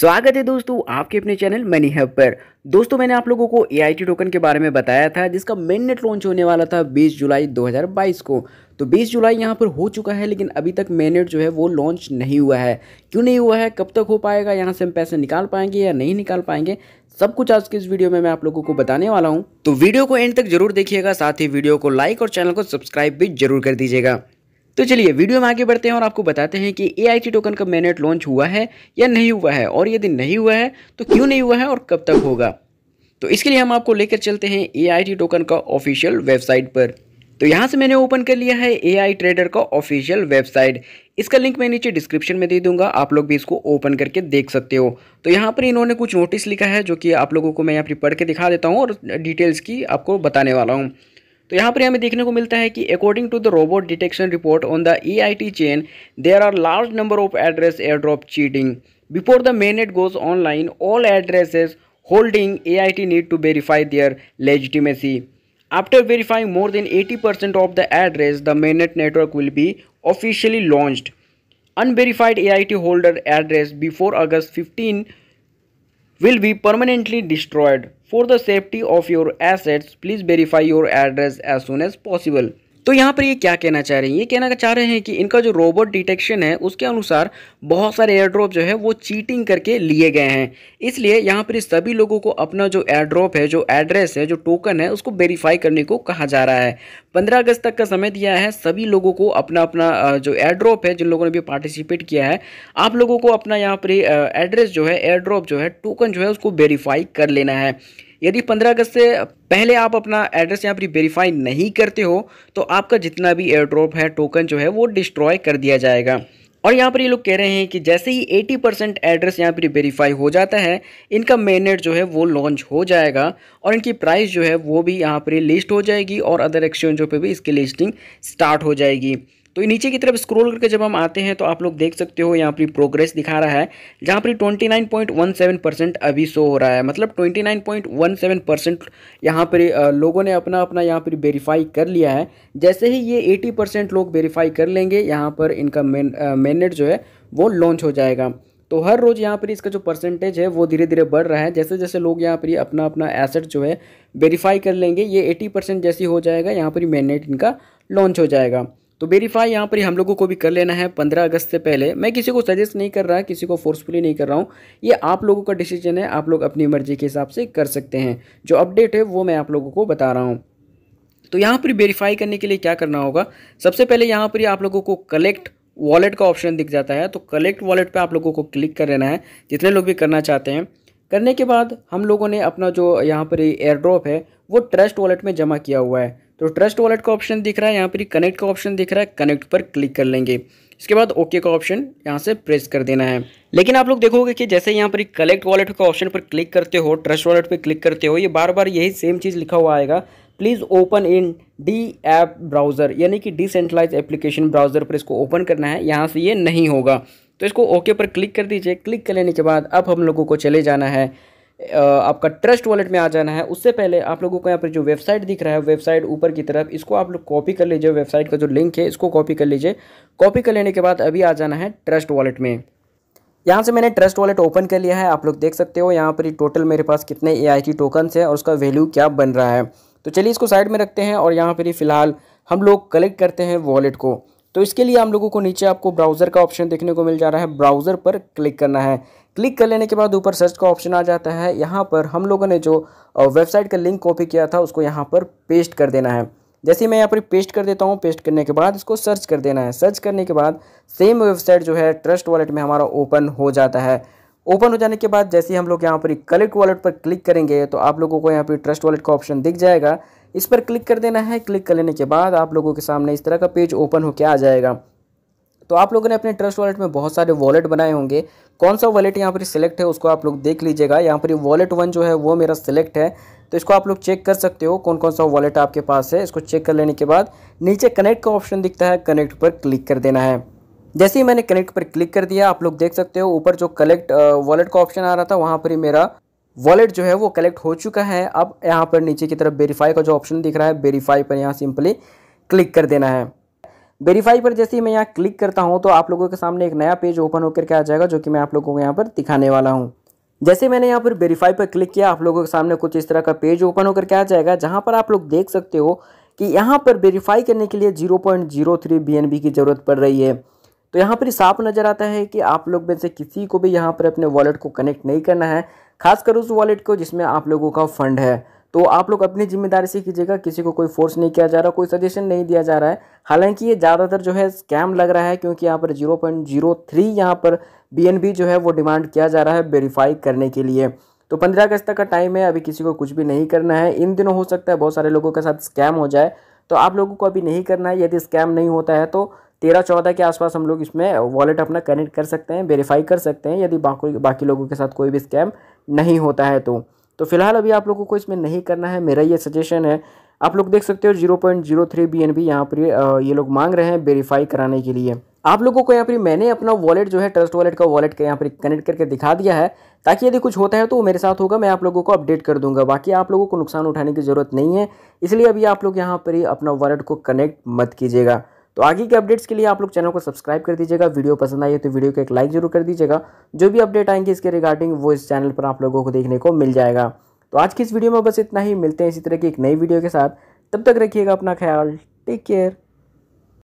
स्वागत है दोस्तों आपके अपने चैनल मनी हब पर दोस्तों मैंने आप लोगों को ए टोकन के बारे में बताया था जिसका मेननेट लॉन्च होने वाला था 20 जुलाई 2022 को तो 20 जुलाई यहाँ पर हो चुका है लेकिन अभी तक मेननेट जो है वो लॉन्च नहीं हुआ है क्यों नहीं हुआ है कब तक हो पाएगा यहाँ से हम पैसे निकाल पाएंगे या नहीं निकाल पाएंगे सब कुछ आज के इस वीडियो में मैं आप लोगों को बताने वाला हूँ तो वीडियो को एंड तक जरूर देखिएगा साथ ही वीडियो को लाइक और चैनल को सब्सक्राइब भी जरूर कर दीजिएगा तो चलिए वीडियो में आगे बढ़ते हैं और आपको बताते हैं कि ए टोकन का मैनेट लॉन्च हुआ है या नहीं हुआ है और यदि नहीं हुआ है तो क्यों नहीं हुआ है और कब तक होगा तो इसके लिए हम आपको लेकर चलते हैं ए टोकन का ऑफिशियल वेबसाइट पर तो यहाँ से मैंने ओपन कर लिया है ए आई ट्रेडर का ऑफिशियल वेबसाइट इसका लिंक मैं नीचे डिस्क्रिप्शन में दे दूंगा आप लोग भी इसको ओपन करके देख सकते हो तो यहाँ पर इन्होंने कुछ नोटिस लिखा है जो कि आप लोगों को मैं यहाँ पर पढ़ के दिखा देता हूँ और डिटेल्स की आपको बताने वाला हूँ तो यहाँ पर हमें देखने को मिलता है कि according to the robot detection report on the E chain there are large number of address air drop cheating before the mainnet goes online all addresses holding AIT need to verify their legitimacy. After verifying more than 80% of the address, the mainnet network will be officially launched. Unverified AIT holder address before August 15 will be permanently destroyed. For the safety of your assets, please verify your address as soon as possible. तो यहाँ पर ये क्या कहना चाह रहे हैं ये कहना चाह रहे हैं कि इनका जो रोबोट डिटेक्शन है उसके अनुसार बहुत सारे एयर ड्रॉप जो है वो चीटिंग करके लिए गए हैं इसलिए यहाँ पर सभी लोगों को अपना जो एयर ड्रॉप है जो एड्रेस है जो टोकन है उसको वेरीफाई करने को कहा जा रहा है पंद्रह अगस्त तक का समय दिया है सभी लोगों को अपना अपना जो एयर ड्रॉप है जिन लोगों ने भी पार्टिसिपेट किया है आप लोगों को अपना यहाँ पर एड्रेस जो है एयर ड्रॉप जो है टोकन जो है उसको वेरीफाई कर लेना है यदि 15 अगस्त से पहले आप अपना एड्रेस यहाँ पर वेरीफाई नहीं करते हो तो आपका जितना भी एयर ड्रॉप है टोकन जो है वो डिस्ट्रॉय कर दिया जाएगा और यहाँ पर ये लोग कह रहे हैं कि जैसे ही 80 परसेंट एड्रेस यहाँ पर वेरीफाई हो जाता है इनका मेननेट जो है वो लॉन्च हो जाएगा और इनकी प्राइस जो है वो भी यहाँ पर लिस्ट हो जाएगी और अदर एक्सचेंजों पर भी इसकी लिस्टिंग स्टार्ट हो जाएगी तो नीचे की तरफ स्क्रोल करके जब हम आते हैं तो आप लोग देख सकते हो यहाँ पर प्रोग्रेस दिखा रहा है जहाँ पर 29.17 परसेंट अभी शो हो रहा है मतलब 29.17 परसेंट यहाँ पर लोगों ने अपना अपना यहाँ पर वेरीफाई कर लिया है जैसे ही ये 80 परसेंट लोग वेरीफाई कर लेंगे यहाँ पर इनका मेन मेनेट जो है वो लॉन्च हो जाएगा तो हर रोज़ यहाँ पर इसका जो परसेंटेज है वो धीरे धीरे बढ़ रहा है जैसे जैसे लोग यहाँ पर अपना अपना एसेट जो है वेरीफाई कर लेंगे ये 80 परसेंट जैसी हो जाएगा यहाँ पर मैनेट इनका लॉन्च हो जाएगा तो वेरीफाई यहाँ पर हम लोगों को भी कर लेना है पंद्रह अगस्त से पहले मैं किसी को सजेस्ट नहीं कर रहा किसी को फोर्सफुली नहीं कर रहा हूँ ये आप लोगों का डिसीजन है आप लोग अपनी मर्जी के हिसाब से कर सकते हैं जो अपडेट है वो मैं आप लोगों को बता रहा हूँ तो यहाँ पर वेरीफाई करने के लिए क्या करना होगा सबसे पहले यहाँ पर आप लोगों को कलेक्ट वॉलेट का ऑप्शन दिख जाता है तो कलेक्ट वॉलेट पर आप लोगों को क्लिक कर लेना है जितने लोग भी करना चाहते हैं करने के बाद हम लोगों ने अपना जो यहाँ पर एयर ड्रॉप है वो ट्रस्ट वॉलेट में जमा किया हुआ है तो ट्रस्ट वॉलेट का ऑप्शन दिख रहा है यहाँ पर कनेक्ट का ऑप्शन दिख रहा है कनेक्ट पर क्लिक कर लेंगे इसके बाद ओके का ऑप्शन यहाँ से प्रेस कर देना है लेकिन आप लोग देखोगे कि जैसे यहाँ पर कलेक्ट वॉलेट का ऑप्शन पर क्लिक करते हो ट्रस्ट वॉलेट पर क्लिक करते हो ये बार बार यही सेम चीज़ लिखा हुआ आएगा please open in D app browser यानी कि डिसेंट्रलाइज एप्लीकेशन ब्राउज़र पर इसको ओपन करना है यहाँ से ये नहीं होगा तो इसको ओके पर क्लिक कर दीजिए क्लिक कर लेने के बाद अब हम लोगों को चले जाना है आपका ट्रस्ट वॉलेट में आ जाना है उससे पहले आप लोगों को यहाँ पर जो वेबसाइट दिख रहा है वेबसाइट ऊपर की तरफ इसको आप लोग कॉपी कर लीजिए वेबसाइट का जो लिंक है इसको कॉपी कर लीजिए कॉपी कर लेने के बाद अभी आ जाना है ट्रस्ट वॉलेट में यहाँ से मैंने ट्रस्ट वॉलेट ओपन कर लिया है आप लोग देख सकते हो यहाँ पर टोटल मेरे पास कितने ए आई टी टोकन्स है और उसका वैल्यू क्या बन रहा है तो चलिए इसको साइड में रखते हैं और यहाँ पर ही फिलहाल हम लोग कलेक्ट करते हैं वॉलेट को तो इसके लिए हम लोगों को नीचे आपको ब्राउज़र का ऑप्शन देखने को मिल जा रहा है ब्राउज़र पर क्लिक करना है क्लिक कर लेने के बाद ऊपर सर्च का ऑप्शन आ जाता है यहाँ पर हम लोगों ने जो वेबसाइट का लिंक कॉपी किया था उसको यहाँ पर पेस्ट कर देना है जैसे मैं यहाँ पर पेस्ट कर देता हूँ पेस्ट करने के बाद इसको सर्च कर देना है सर्च करने के बाद सेम वेबसाइट जो है ट्रस्ट वॉलेट में हमारा ओपन हो जाता है ओपन हो जाने के बाद जैसे हम लोग यहाँ पर कलेक्ट वॉलेट पर क्लिक करेंगे तो आप लोगों को यहाँ पर ट्रस्ट वॉलेट का ऑप्शन दिख जाएगा इस पर क्लिक कर देना है क्लिक कर लेने के बाद आप लोगों के सामने इस तरह का पेज ओपन होकर आ जाएगा तो आप लोगों ने अपने ट्रस्ट वॉलेट में बहुत सारे वॉलेट बनाए होंगे कौन सा वॉलेट यहाँ पर सिलेक्ट है उसको आप लोग देख लीजिएगा यहाँ पर वॉलेट वन जो है वो मेरा सिलेक्ट है तो इसको आप लोग चेक कर सकते हो कौन कौन सा वॉलेट आपके पास है इसको चेक कर लेने के बाद नीचे कनेक्ट का ऑप्शन दिखता है कनेक्ट पर क्लिक कर देना है जैसे ही मैंने कनेक्ट पर क्लिक कर दिया आप लोग देख सकते हो ऊपर जो कलेक्ट वॉलेट का ऑप्शन आ रहा था वहाँ पर ही मेरा वॉलेट जो है वो कलेक्ट हो चुका है अब यहाँ पर नीचे की तरफ वेरीफाई का जो ऑप्शन दिख रहा है वेरीफाई पर यहाँ सिंपली क्लिक कर देना है वेरीफाई पर जैसे ही मैं यहाँ क्लिक करता हूँ तो आप लोगों के सामने एक नया पेज ओपन होकर के आ जाएगा जो कि मैं आप लोगों को यहाँ पर दिखाने वाला हूँ जैसे मैंने यहाँ पर वेरीफाई पर क्लिक किया आप लोगों के सामने कुछ इस तरह का पेज ओपन होकर के आ जाएगा जहाँ पर आप लोग देख सकते हो कि यहाँ पर वेरीफाई करने के लिए एन बी की ज़रूरत पड़ रही है तो यहाँ पर साफ नज़र आता है कि आप लोग में से किसी को भी यहाँ पर अपने वॉलेट को कनेक्ट नहीं करना है खासकर उस वॉलेट को जिसमें आप लोगों का फंड है तो आप लोग अपनी जिम्मेदारी से कीजिएगा किसी को कोई फोर्स नहीं किया जा रहा कोई सजेशन नहीं दिया जा रहा है हालांकि ये ज़्यादातर जो है स्कैम लग रहा है क्योंकि यहाँ पर जीरो पॉइंट जीरो थ्री यहाँ पर बी जो है वो डिमांड किया जा रहा है वेरीफाई करने के लिए तो पंद्रह अगस्त तक का टाइम है अभी किसी को कुछ भी नहीं करना है इन दिनों हो सकता है बहुत सारे लोगों के साथ स्कैम हो जाए तो आप लोगों को अभी नहीं करना है यदि स्कैम नहीं होता है तो तेरह चौदह के आसपास हम लोग इसमें वॉलेट अपना कनेक्ट कर सकते हैं वेरीफाई कर सकते हैं यदि बाकी बाकी लोगों के साथ कोई भी स्कैम नहीं होता है तो तो फिलहाल अभी आप लोगों को इसमें नहीं करना है मेरा ये सजेशन है आप लोग देख सकते हो zero point zero three B N B यहाँ पर ये लोग मांग रहे हैं वेरीफाई कराने के लिए आप लोगों को यहाँ पर मैंने अपना वॉलेट जो है ट्रस्ट वॉलेट का वॉलेट का यहाँ पर कनेक्ट करके दिखा दिया है ताकि यदि कुछ होता है तो वो मेरे साथ होगा मैं आप लोगों को अपडेट कर दूंगा बाकी आप लोगों को नुकसान उठाने की ज़रूरत नहीं है इसलिए अभी आप लोग यहाँ पर ही अपना वॉलेट को कनेक्ट मत कीजिएगा तो आगे के अपडेट्स के लिए आप लोग चैनल को सब्सक्राइब कर दीजिएगा वीडियो पसंद आई है तो वीडियो को एक लाइक जरूर कर दीजिएगा जो भी अपडेट आएंगे इसके रिगार्डिंग वो इस चैनल पर आप लोगों को देखने को मिल जाएगा तो आज की इस वीडियो में बस इतना ही मिलते हैं इसी तरह की एक नई वीडियो के साथ तब तक रखिएगा अपना ख्याल टेक केयर